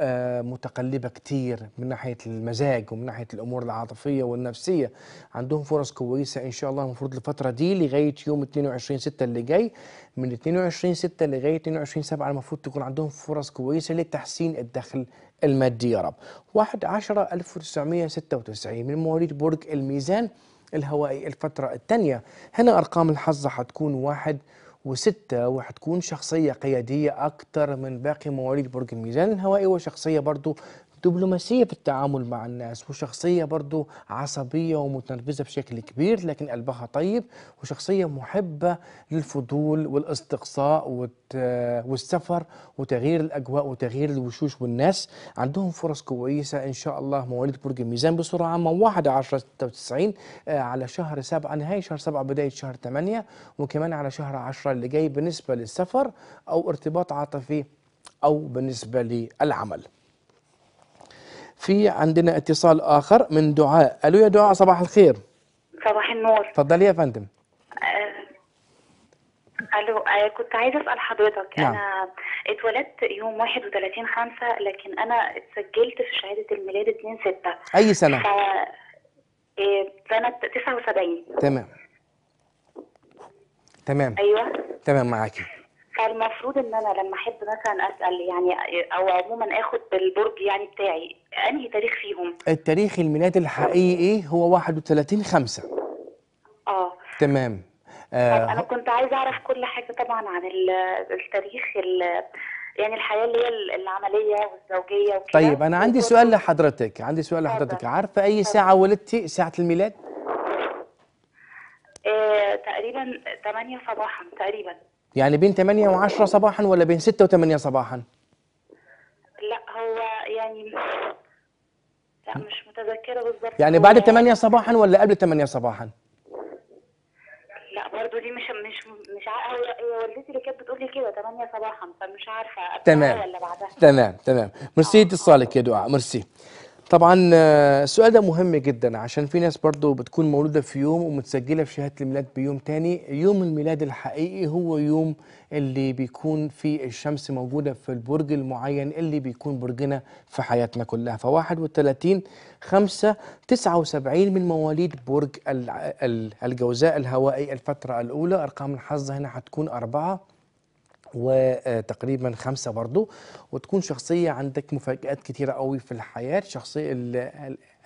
آه، متقلبة كتير من ناحية المزاج ومن ناحية الأمور العاطفية والنفسية عندهم فرص كويسة إن شاء الله المفروض الفترة دي لغاية يوم 22 6 اللي جاي من 22 6 لغاية 22 7 المفروض تكون عندهم فرص كويسة لتحسين الدخل المادي يا رب 1 10 1996 من مواليد برج الميزان الهوائي الفترة الثانية هنا أرقام الحظ هتكون واحد وستة وحتكون شخصية قيادية أكثر من باقي مواليد برج الميزان الهوائي وشخصية برضو دبلوماسية في التعامل مع الناس وشخصية برضو عصبية ومتنرفزة بشكل كبير لكن قلبها طيب وشخصية محبة للفضول والاستقصاء والسفر وتغيير الأجواء وتغيير الوشوش والناس عندهم فرص كويسة إن شاء الله مواليد برج الميزان بصورة عامة 1 10 96 على شهر 7 نهاية شهر 7 بداية شهر 8 وكمان على شهر 10 اللي جاي بالنسبة للسفر أو ارتباط عاطفي أو بالنسبة للعمل في عندنا اتصال آخر من دعاء ألو يا دعاء صباح الخير صباح النور اتفضلي يا فندم أه، الو أه، كنت عايزه اسال حضرتك نعم. انا اتولدت يوم 31 5 لكن انا اتسجلت في شهاده الميلاد 2 6 اي سنه؟ ف... إيه، سنه 79 تمام تمام ايوه تمام معاكي كان المفروض ان انا لما احب مثلا اسال يعني او عموما اخد البرج يعني بتاعي انهي تاريخ فيهم؟ التاريخ الميلادي الحقيقي هو 31 5 اه تمام آه انا كنت عايزه اعرف كل حاجه طبعا عن التاريخ يعني الحياه اللي هي العمليه والزوجيه وكده طيب انا عندي سؤال لحضرتك عندي سؤال لحضرتك عارفه اي ساعه ولدتي ساعه الميلاد؟ آه تقريبا 8 صباحا تقريبا يعني بين 8 و10 صباحا ولا بين 6 و8 صباحا لا هو يعني لا مش متذكره بالظبط يعني بعد 8 يعني صباحا ولا قبل 8 صباحا لا برضه دي مش مش مش هي والدتي اللي كانت بتقول لي كده 8 صباحا فمش عارفه قبلها ولا بعدها تمام تمام ميرسي اتصالك اه. يا دعاء ميرسي طبعا آه، السؤال ده مهم جدا عشان في ناس برضو بتكون مولودة في يوم ومتسجلة في شهادة الميلاد بيوم تاني يوم الميلاد الحقيقي هو يوم اللي بيكون فيه الشمس موجودة في البرج المعين اللي بيكون برجنا في حياتنا كلها فواحد وثلاثين خمسة تسعة وسبعين من مواليد برج الجوزاء الهوائي الفترة الأولى أرقام الحظ هنا هتكون أربعة وتقريبا خمسة برضو وتكون شخصية عندك مفاجآت كتيرة قوي في الحياة شخصية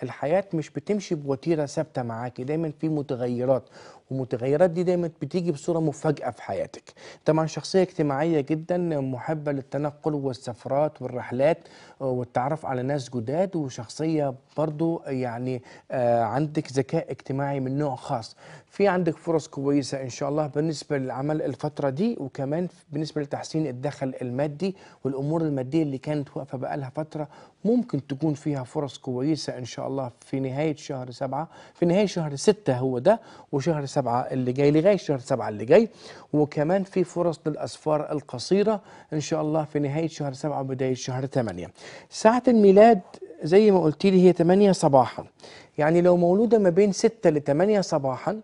الحياة مش بتمشي بوتيرة ثابتة معاكي دايما في متغيرات والمتغيرات دي دايما بتيجي بصوره مفاجاه في حياتك طبعا شخصيه اجتماعيه جدا محبه للتنقل والسفرات والرحلات آه، والتعرف على ناس جداد وشخصيه برضو يعني آه، عندك ذكاء اجتماعي من نوع خاص في عندك فرص كويسه ان شاء الله بالنسبه للعمل الفتره دي وكمان بالنسبه لتحسين الدخل المادي والامور الماديه اللي كانت واقفه بقالها فتره ممكن تكون فيها فرص كويسه ان شاء الله في نهايه شهر سبعة في نهايه شهر ستة هو ده وشهر سبعة سبعة اللي جاي لغاية شهر 7 اللي جاي وكمان في فرص للأسفار القصيرة إن شاء الله في نهاية شهر 7 وبداية شهر 8 ساعة الميلاد زي ما قلت لي هي 8 صباحا يعني لو مولودة ما بين 6 ل 8 صباحا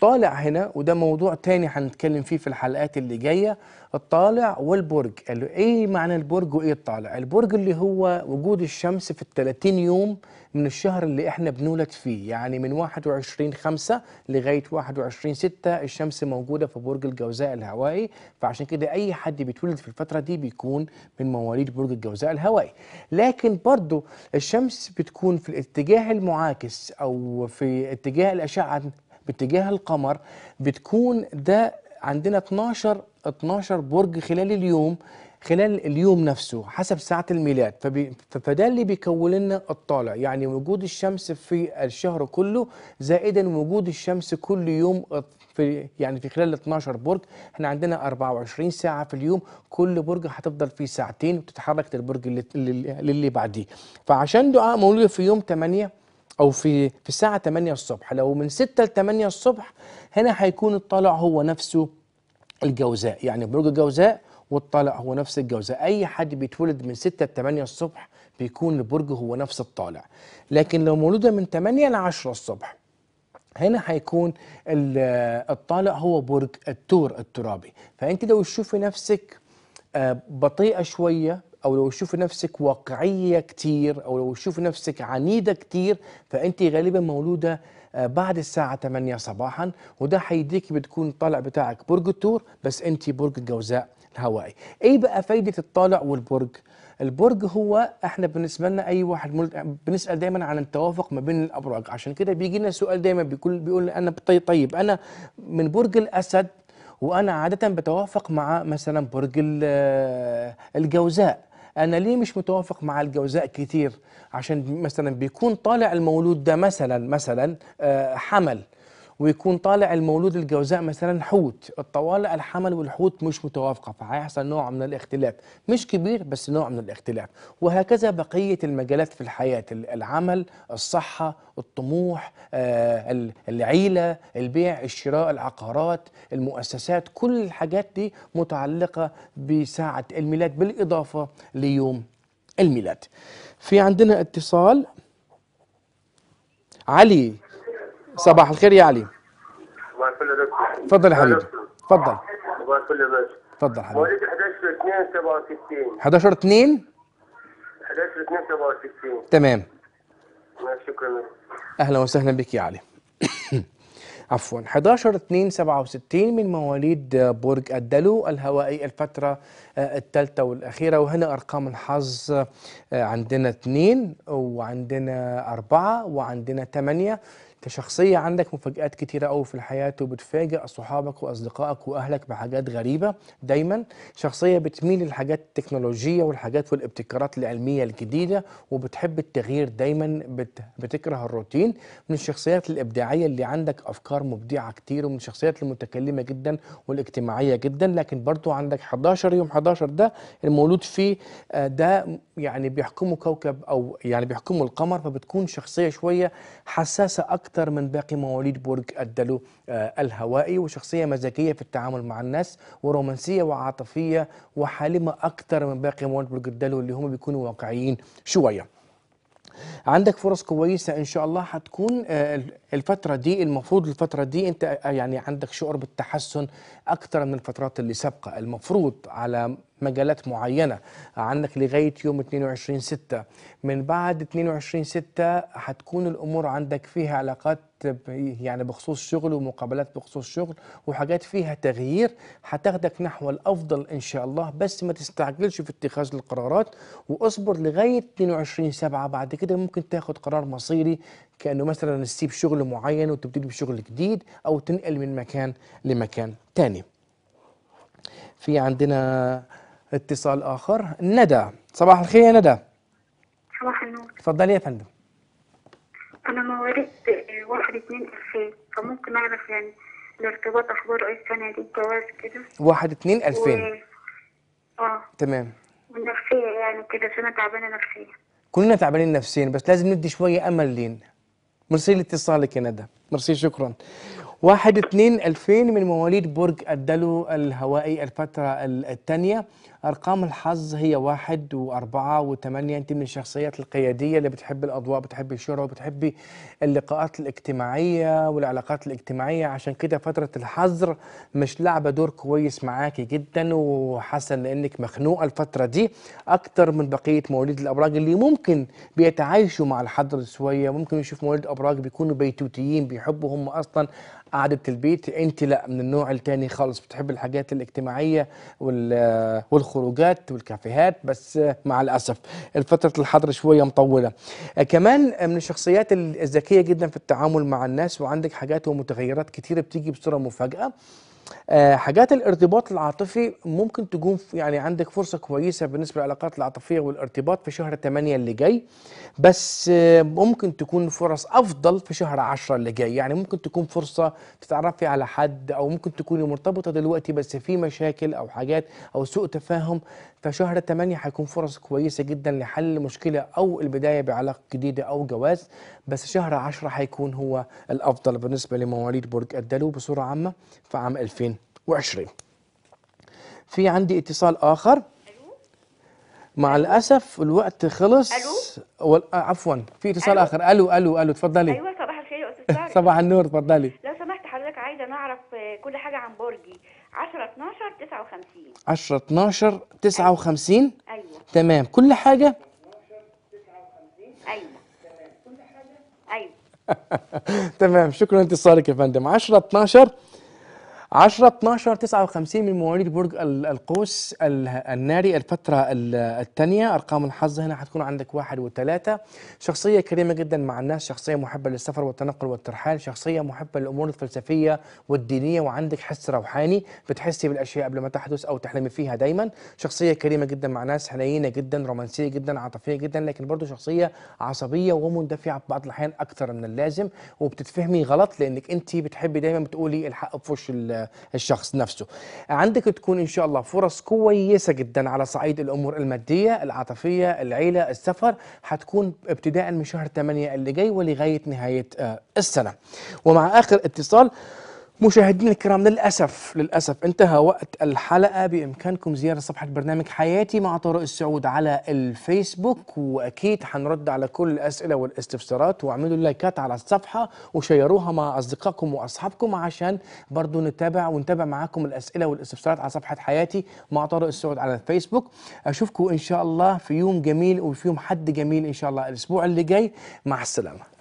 طالع هنا وده موضوع تاني هنتكلم فيه في الحلقات اللي جاية الطالع والبرج قالوا ايه معنى البرج وايه الطالع البرج اللي هو وجود الشمس في ال 30 يوم من الشهر اللي احنا بنولد فيه يعني من 21 5 لغاية 21 6 الشمس موجودة في برج الجوزاء الهوائي فعشان كده اي حد بيتولد في الفترة دي بيكون من مواليد برج الجوزاء الهوائي لكن برضو الشمس بتكون في الاتجاه المعاكس او في اتجاه الاشعة باتجاه القمر بتكون ده عندنا 12 12 برج خلال اليوم خلال اليوم نفسه حسب ساعة الميلاد فده اللي بيكون لنا الطالع يعني وجود الشمس في الشهر كله زائدا وجود الشمس كل يوم في يعني في خلال 12 برج احنا عندنا 24 ساعة في اليوم كل برج هتفضل فيه ساعتين وتتحرك للبرج اللي, اللي بعديه فعشان دعاء مولود في يوم 8 او في في الساعه 8 الصبح لو من 6 ل 8 الصبح هنا هيكون الطالع هو نفسه الجوزاء يعني برج الجوزاء والطالع هو نفس الجوزاء اي حد بيتولد من 6 ل 8 الصبح بيكون البرج هو نفس الطالع لكن لو مولوده من 8 ل 10 الصبح هنا هيكون الطالع هو برج التور الترابي فانت لو تشوفي نفسك آه، بطيئه شويه او لو تشوف نفسك واقعيه كتير او لو تشوف نفسك عنيده كتير فانت غالبا مولوده آه، بعد الساعة 8 صباحا وده هيديكي بتكون الطالع بتاعك برج التور بس انت برج الجوزاء الهوائي ايه بقى فايدة الطالع والبرج البرج هو احنا بالنسبه لنا اي واحد مل... بنسال دايما عن التوافق ما بين الابراج عشان كده بيجي لنا سؤال دايما بيقول بيقول انا طيب, طيب انا من برج الاسد وانا عاده بتوافق مع مثلا برج آه، الجوزاء انا ليه مش متوافق مع الجوزاء كتير عشان مثلا بيكون طالع المولود ده مثلا مثلا آه، حمل ويكون طالع المولود الجوزاء مثلا حوت الطوالع الحمل والحوت مش متوافقه فهيحصل نوع من الاختلاف مش كبير بس نوع من الاختلاف وهكذا بقيه المجالات في الحياه العمل الصحه الطموح آه، العيله البيع الشراء العقارات المؤسسات كل الحاجات دي متعلقه بساعه الميلاد بالاضافه ليوم الميلاد في عندنا اتصال علي صباح الخير يا علي تفضل يا حبيبي تفضل تفضل يا حبيبي مواليد 11 2 67 11 2 11 2 67 تمام شكرا اهلا وسهلا بك يا علي <coughs> عفوا 11 2 67 من مواليد برج الدلو الهوائي الفترة آه، الثالثة والأخيرة وهنا أرقام الحظ آه، عندنا 2 وعندنا 4 وعندنا 8 كشخصية عندك مفاجآت كتيرة أو في الحياة وبتفاجئ صحابك وأصدقائك وأهلك بحاجات غريبة دايما شخصية بتميل للحاجات التكنولوجية والحاجات والابتكارات العلمية الجديدة وبتحب التغيير دايما بت... بتكره الروتين من الشخصيات الإبداعية اللي عندك أفكار مبدعة كتير ومن الشخصيات المتكلمة جدا والاجتماعية جدا لكن برضو عندك 11 يوم 11 ده المولود فيه آه، ده يعني بيحكمه كوكب أو يعني بيحكمه القمر فبتكون شخصية شوية حساسة أكتر أكثر من باقي مواليد برج الدلو آه، الهوائي وشخصية مزاجية في التعامل مع الناس ورومانسية وعاطفية وحالمة أكثر من باقي مواليد برج الدلو اللي هم بيكونوا واقعيين شوية عندك فرص كويسه ان شاء الله هتكون آه، الفتره دي المفروض الفتره دي انت آه، يعني عندك شعور بالتحسن اكثر من الفترات اللي سابقه المفروض على مجالات معينة عندك لغاية يوم 22 ستة من بعد 22 ستة هتكون الأمور عندك فيها علاقات يعني بخصوص شغل ومقابلات بخصوص شغل وحاجات فيها تغيير هتاخدك نحو الأفضل إن شاء الله بس ما تستعجلش في اتخاذ القرارات واصبر لغاية 22 سبعة بعد كده ممكن تاخد قرار مصيري كأنه مثلا تسيب شغل معين وتبتدي بشغل جديد أو تنقل من مكان لمكان تاني في عندنا اتصال آخر ندى صباح الخير يا ندى صباح النور تفضلي يا فندم أنا مواليد واحد اثنين ألفين فممكن أعرف يعني الارتباط أخباره إيه السنة دي الجواز كده واحد اثنين ألفين و... آه تمام والنفسية يعني كده سنة تعبانة نفسيا كلنا تعبانين نفسيا بس لازم ندي شوية أمل لين ميرسي لاتصالك يا ندى ميرسي شكرا واحد اثنين ألفين من مواليد برج الدلو الهوائي الفترة الثانية أرقام الحظ هي واحد وأربعة وثمانية أنت من الشخصيات القيادية اللي بتحب الأضواء بتحب الشهرة وبتحبي اللقاءات الاجتماعية والعلاقات الاجتماعية عشان كده فترة الحظر مش لعبة دور كويس معاكي جدا وحسن لأنك مخنوقة الفترة دي أكتر من بقية مواليد الأبراج اللي ممكن بيتعايشوا مع الحظر شوية ممكن يشوف مواليد الابراج بيكونوا بيتوتيين بيحبوا هم أصلا قعدة البيت أنت لا من النوع التاني خالص بتحب الحاجات الاجتماعية وال الخروجات والكافيهات بس مع الاسف الفتره الحظر شويه مطوله كمان من الشخصيات الذكيه جدا في التعامل مع الناس وعندك حاجات ومتغيرات كتيره بتيجي بصوره مفاجاه آه، حاجات الارتباط العاطفي ممكن تكون يعني عندك فرصة كويسة بالنسبة للعلاقات العاطفية والارتباط في شهر 8 اللي جاي بس آه، ممكن تكون فرص أفضل في شهر 10 اللي جاي يعني ممكن تكون فرصة تتعرفي على حد أو ممكن تكوني مرتبطة دلوقتي بس في مشاكل أو حاجات أو سوء تفاهم فشهر 8 هيكون فرص كويسة جدا لحل مشكلة أو البداية بعلاقة جديدة أو جواز بس شهر 10 هيكون هو الأفضل بالنسبة لمواليد برج الدلو بصورة عامة في عام 2020 في عندي اتصال آخر مع الأسف الوقت خلص ألو آه، عفوا في اتصال ألو. آخر ألو ألو ألو اتفضلي أيوه صباح الخير يا أستاذ صباح النور اتفضلي لو سمحت حضرتك عايزة نعرف آه، كل حاجة عن برجي 10 12 59 10 12 59 ايوه تمام كل حاجه <laughs> تمام شكرا انتصارك يا فندم 10 12 10 12 59 من مواليد برج القوس الناري الفترة الثانية أرقام الحظ هنا حتكون عندك واحد وثلاثة شخصية كريمة جدا مع الناس شخصية محبة للسفر والتنقل والترحال شخصية محبة للأمور الفلسفية والدينية وعندك حس روحاني بتحسي بالأشياء قبل ما تحدث أو تحلمي فيها دايما شخصية كريمة جدا مع ناس حنينة جدا رومانسية جدا عاطفية جدا لكن برضه شخصية عصبية ومندفعة بعض الأحيان أكثر من اللازم وبتتفهمي غلط لأنك أنت بتحبي دايما بتقولي الحق في وش الشخص نفسه عندك تكون ان شاء الله فرص كويسه جدا على صعيد الامور الماديه العاطفيه العيله السفر هتكون ابتداء من شهر 8 اللي جاي ولغايه نهايه آه، السنه ومع اخر اتصال مشاهدينا الكرام للأسف للأسف انتهى وقت الحلقة بإمكانكم زيارة صفحة برنامج حياتي مع طارق السعود على الفيسبوك وأكيد حنرد على كل الأسئلة والاستفسارات واعملوا لايكات على الصفحة وشيروها مع أصدقائكم وأصحابكم عشان برضو نتابع ونتابع معاكم الأسئلة والاستفسارات على صفحة حياتي مع طارق السعود على الفيسبوك أشوفكم إن شاء الله في يوم جميل وفي يوم حد جميل إن شاء الله الأسبوع اللي جاي مع السلامة